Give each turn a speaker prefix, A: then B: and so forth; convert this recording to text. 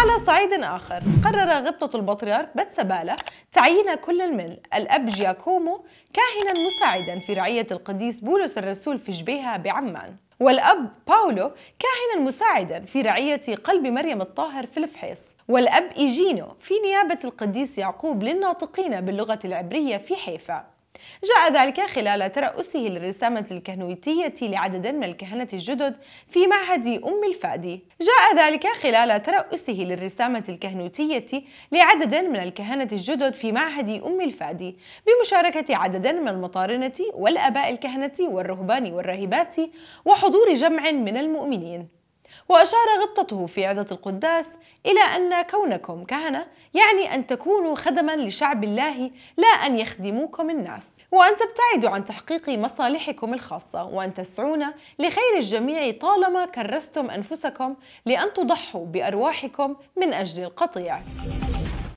A: وعلى صعيد آخر قرر غبطة البطريرك بتسبالة تعيين كل من الأب جياكومو كاهنا مساعدا في رعية القديس بولس الرسول في جبيها بعمان والأب باولو كاهنا مساعدا في رعية قلب مريم الطاهر في الفحيص والأب إيجينو في نيابة القديس يعقوب للناطقين باللغة العبرية في حيفا جاء ذلك خلال ترأسه للرسامة الكهنوتية لعدد من الكهنة الجدد في معهد أم الفادي جاء ذلك خلال ترأسه للرسامة الكهنوتية لعدد من الكهنة الجدد في معهد أم الفادي بمشاركة عدد من المطارنة والأباء الكهنة والرهبان والراهبات وحضور جمع من المؤمنين وأشار غبطته في عظة القداس إلى أن كونكم كهنة يعني أن تكونوا خدما لشعب الله لا أن يخدموكم الناس وأن تبتعدوا عن تحقيق مصالحكم الخاصة وأن تسعون لخير الجميع طالما كرستم أنفسكم لأن تضحوا بأرواحكم من أجل القطيع